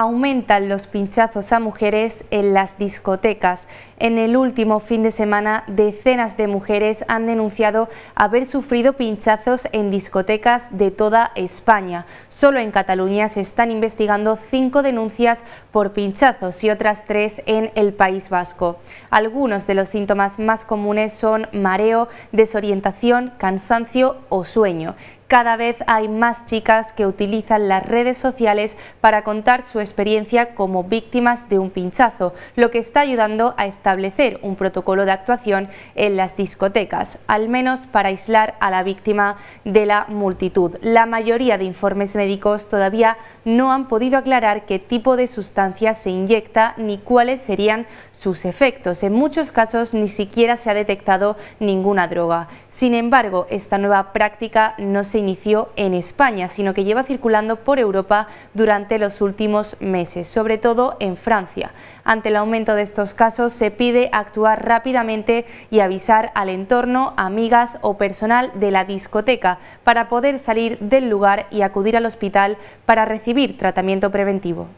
aumentan los pinchazos a mujeres en las discotecas. En el último fin de semana, decenas de mujeres han denunciado haber sufrido pinchazos en discotecas de toda España. Solo en Cataluña se están investigando cinco denuncias por pinchazos y otras tres en el País Vasco. Algunos de los síntomas más comunes son mareo, desorientación, cansancio o sueño. Cada vez hay más chicas que utilizan las redes sociales para contar su experiencia como víctimas de un pinchazo, lo que está ayudando a establecer un protocolo de actuación en las discotecas, al menos para aislar a la víctima de la multitud. La mayoría de informes médicos todavía no han podido aclarar qué tipo de sustancia se inyecta ni cuáles serían sus efectos. En muchos casos ni siquiera se ha detectado ninguna droga. Sin embargo, esta nueva práctica no se inició en España, sino que lleva circulando por Europa durante los últimos meses, sobre todo en Francia. Ante el aumento de estos casos se pide actuar rápidamente y avisar al entorno, amigas o personal de la discoteca para poder salir del lugar y acudir al hospital para recibir tratamiento preventivo.